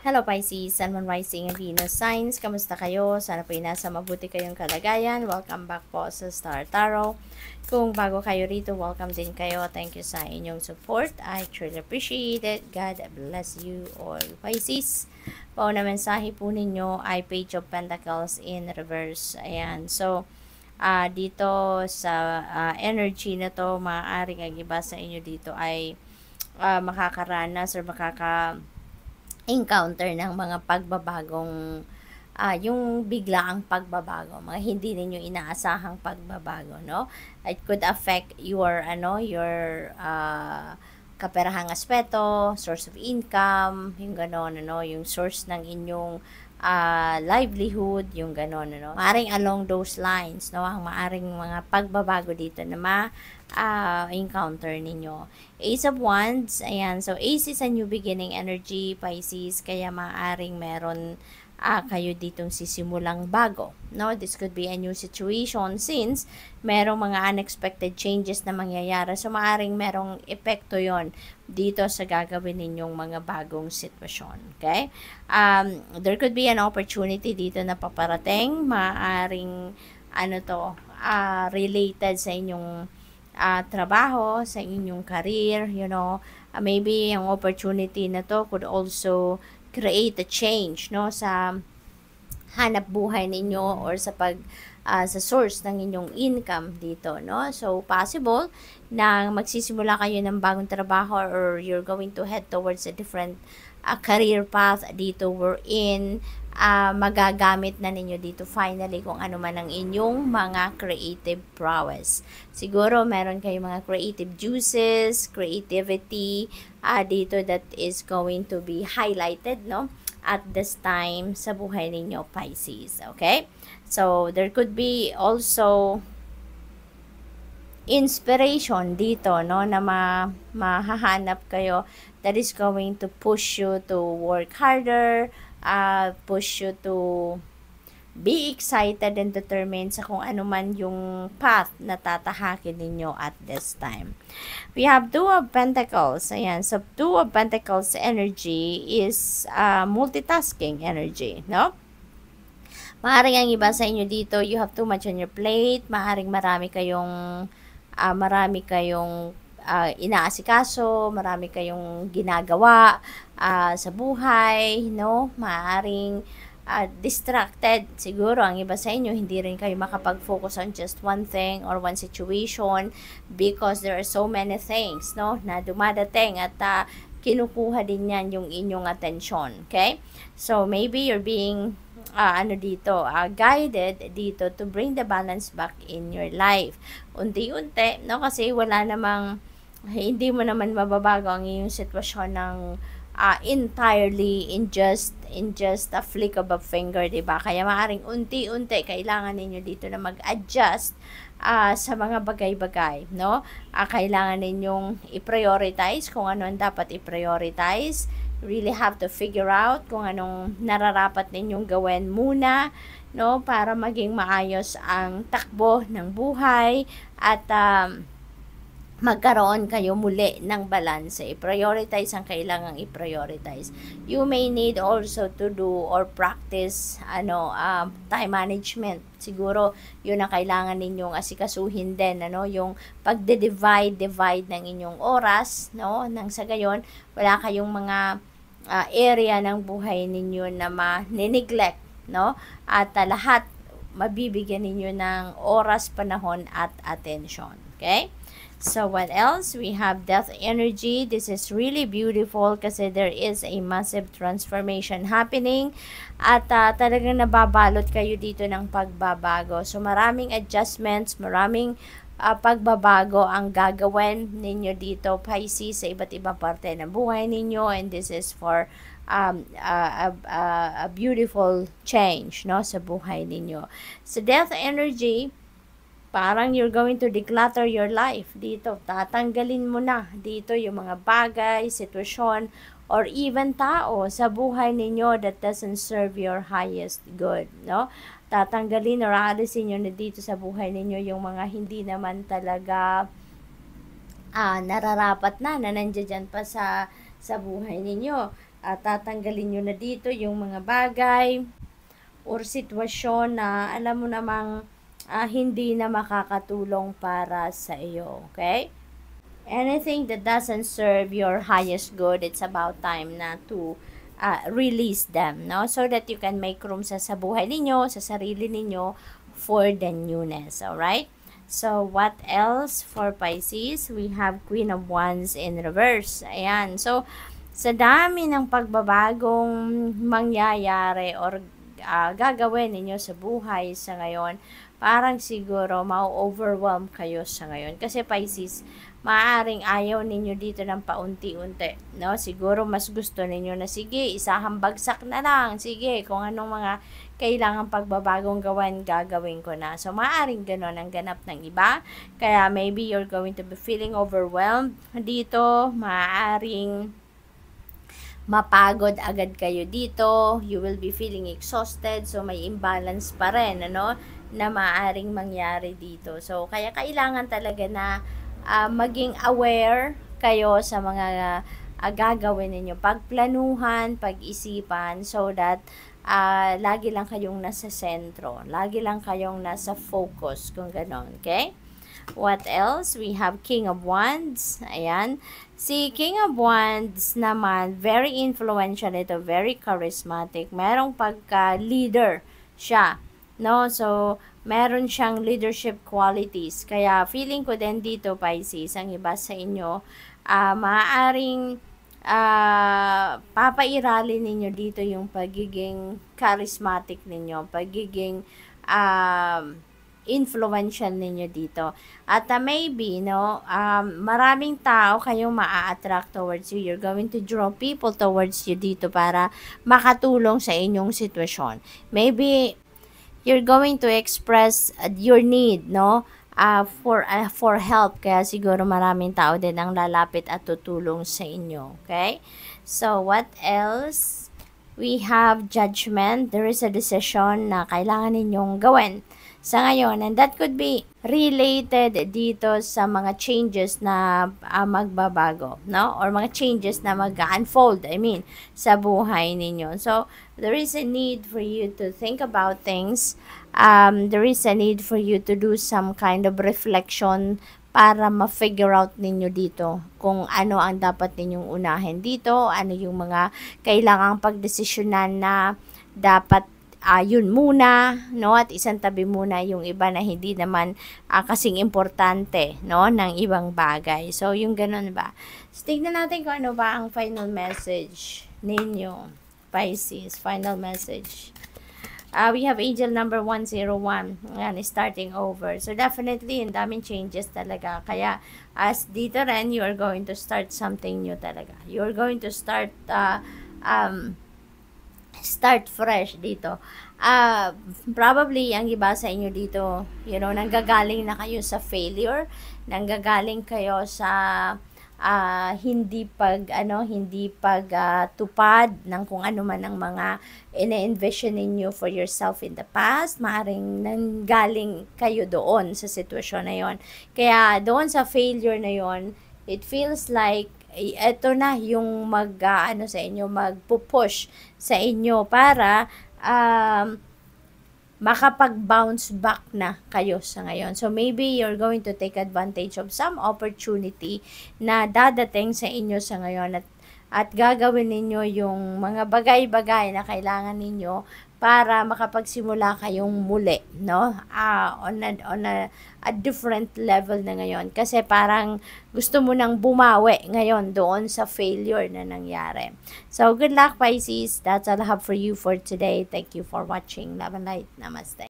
Hello Pisces, Sun, Moon, Rising, and Venus signs. Kamusta kayo? Sana po nasa mabuti kayong kalagayan. Welcome back po sa Star Tarot. Kung bago kayo rito, welcome din kayo. Thank you sa inyong support. I truly appreciate it. God bless you all Pisces. Pauna mensahe po ninyo ay Page of Pentacles in reverse. Ayan. So, uh, dito sa uh, energy na to, maaaring ang iba sa inyo dito ay uh, makakaranas or makaka- encounter ng mga pagbabagong uh, yung biglaang pagbabago, mga hindi ninyo inaasahang pagbabago, no? It could affect your ano, your uh, ah, kaperahang aspeto, source of income, yung ganon, ano, yung source ng inyong uh, livelihood, yung gano'n, no? Maaring along those lines, no, ang maaring mga pagbabago dito na ma uh, encounter ninyo. Ace of Wands, ayan, so Ace is a new beginning energy, Pisces, kaya maaring meron uh, kayo ditong sisimulang bago. No, this could be a new situation since merong mga unexpected changes na mangyayari. So, maaring merong epekto yon dito sa gagawin ninyong mga bagong sitwasyon. Okay? Um, there could be an opportunity dito na paparating. Maaring ano to, uh, related sa inyong uh, trabaho, sa inyong career, you know. Uh, maybe ang opportunity na to could also create a change no sa hanap buhay ninyo or sa pag uh, sa source ng inyong income dito no so possible na magsisimula kayo ng bagong trabaho or you're going to head towards a different uh, career path dito we're in uh, magagamit na ninyo dito finally kung ano man ang inyong mga creative prowess. Siguro meron kayong mga creative juices, creativity uh, dito that is going to be highlighted no at this time sa buhay ninyo Pisces, okay? So there could be also inspiration dito no na ma mahahanap kayo that is going to push you to work harder, uh, push you to be excited and determined sa kung ano man yung path na tatahakin ninyo at this time. We have Two of Pentacles. Ayan. So, Two of Pentacles energy is uh, multitasking energy, no? Maaring ang iba sa inyo dito, you have too much on your plate. Maaring marami kayong, uh, marami kayong uh, inaasikaso, marami kayong ginagawa uh, sa buhay, no? Maaring uh, distracted siguro ang iba sa inyo, hindi rin kayo makapag-focus on just one thing or one situation because there are so many things, no? Na dumadating at uh, kinukuha din yan yung inyong attention, okay? So, maybe you're being uh, ano dito, uh, guided dito to bring the balance back in your life. Unti-unti, no? Kasi wala namang hindi mo naman mababago ang iyong sitwasyon ng uh, entirely in just in just a flick of a finger, 'di ba? Kaya maaring unti-unti kailangan ninyo dito na mag-adjust uh, sa mga bagay-bagay, no? Uh, kailangan ninyong i-prioritize kung ano ang dapat i-prioritize. Really have to figure out kung anong nararapat ninyong gawin muna, no? Para maging maayos ang takbo ng buhay at um, magkaroon kayo muli ng balance. I-prioritize ang kailangang i-prioritize. You may need also to do or practice ano uh, time management. Siguro 'yun ang kailangan ninyong asikasuhin din ano yung pagde-divide divide ng inyong oras no nang sa gayon wala kayong mga uh, area ng buhay ninyo na ma-neglect no at uh, lahat mabibigyan ninyo ng oras, panahon at attention. Okay? So what else? We have death energy. This is really beautiful kasi there is a massive transformation happening at uh, talagang nababalot kayo dito ng pagbabago. So maraming adjustments, maraming uh, pagbabago ang gagawin ninyo dito Pisces sa iba't ibang parte ng buhay ninyo and this is for um, a, a, a beautiful change no sa buhay ninyo. So death energy parang you're going to declutter your life dito. Tatanggalin mo na dito yung mga bagay, sitwasyon, or even tao sa buhay ninyo that doesn't serve your highest good, no? Tatanggalin or aalisin nyo na dito sa buhay ninyo yung mga hindi naman talaga ah, nararapat na, na nandiyan pa sa, sa buhay ninyo. At ah, tatanggalin nyo na dito yung mga bagay or sitwasyon na alam mo namang uh, hindi na makakatulong para sa iyo. Okay? Anything that doesn't serve your highest good, it's about time na to uh, release them, no? So that you can make room sa, sa buhay ninyo, sa sarili ninyo for the newness, all right? So, what else for Pisces? We have Queen of Wands in reverse. Ayan. So, sa dami ng pagbabagong mangyayari or uh, gagawin ninyo sa buhay sa ngayon, parang siguro ma-overwhelm kayo sa ngayon. Kasi Pisces, maaring ayaw ninyo dito ng paunti-unti. No? Siguro mas gusto ninyo na sige, isahang bagsak na lang. Sige, kung anong mga kailangan pagbabagong gawin, gagawin ko na. So, maaring ganun ang ganap ng iba. Kaya maybe you're going to be feeling overwhelmed dito. Maaring mapagod agad kayo dito, you will be feeling exhausted, so may imbalance pa rin, ano, na maaring mangyari dito. So, kaya kailangan talaga na uh, maging aware kayo sa mga uh, gagawin ninyo. Pagplanuhan, pag-isipan, so that uh, lagi lang kayong nasa sentro, lagi lang kayong nasa focus, kung ganon, okay? What else? We have King of Wands. Ayan. Si King of Wands naman, very influential ito, very charismatic. Merong pagka-leader siya. No? So, meron siyang leadership qualities. Kaya, feeling ko din dito, Pisces, ang iba sa inyo, uh, maaaring uh, ah, papairali ninyo dito yung pagiging charismatic ninyo, pagiging um, uh, influential ninyo dito. At uh, maybe, no, um, maraming tao kayong maa-attract towards you. You're going to draw people towards you dito para makatulong sa inyong sitwasyon. Maybe, you're going to express uh, your need, no? uh, for uh, for help kaya siguro maraming tao din ang lalapit at tutulong sa inyo okay so what else we have judgment there is a decision na kailangan ninyong gawin sa ngayon. And that could be related dito sa mga changes na uh, magbabago, no? Or mga changes na mag-unfold, I mean, sa buhay ninyo. So, there is a need for you to think about things. Um, there is a need for you to do some kind of reflection para ma-figure out ninyo dito kung ano ang dapat ninyong unahin dito, ano yung mga kailangang pagdesisyonan na dapat uh, muna, no? At isang tabi muna yung iba na hindi naman uh, kasing importante, no? Ng ibang bagay. So, yung ganun ba? So, tignan natin kung ano ba ang final message ninyo. Pisces, final message. Uh, we have angel number 101. Ayan, starting over. So, definitely, ang daming changes talaga. Kaya, as dito rin, you are going to start something new talaga. You are going to start, uh, um, start fresh dito. Uh, probably, ang iba sa inyo dito, you know, nanggagaling na kayo sa failure, nanggagaling kayo sa uh, hindi pag ano hindi pag uh, tupad ng kung ano man ang mga ina-envision ninyo for yourself in the past maaring nanggaling kayo doon sa sitwasyon na yon kaya doon sa failure na yon it feels like ito na yung mag uh, ano sa inyo magpo-push sa inyo para um, makapag-bounce back na kayo sa ngayon. So maybe you're going to take advantage of some opportunity na dadating sa inyo sa ngayon at at gagawin ninyo yung mga bagay-bagay na kailangan ninyo para makapagsimula kayong muli, no? Uh, on a, on a, a different level na ngayon kasi parang gusto mo nang bumawi ngayon doon sa failure na nangyari. So, good luck Pisces. That's all I have for you for today. Thank you for watching. Love and light. Namaste.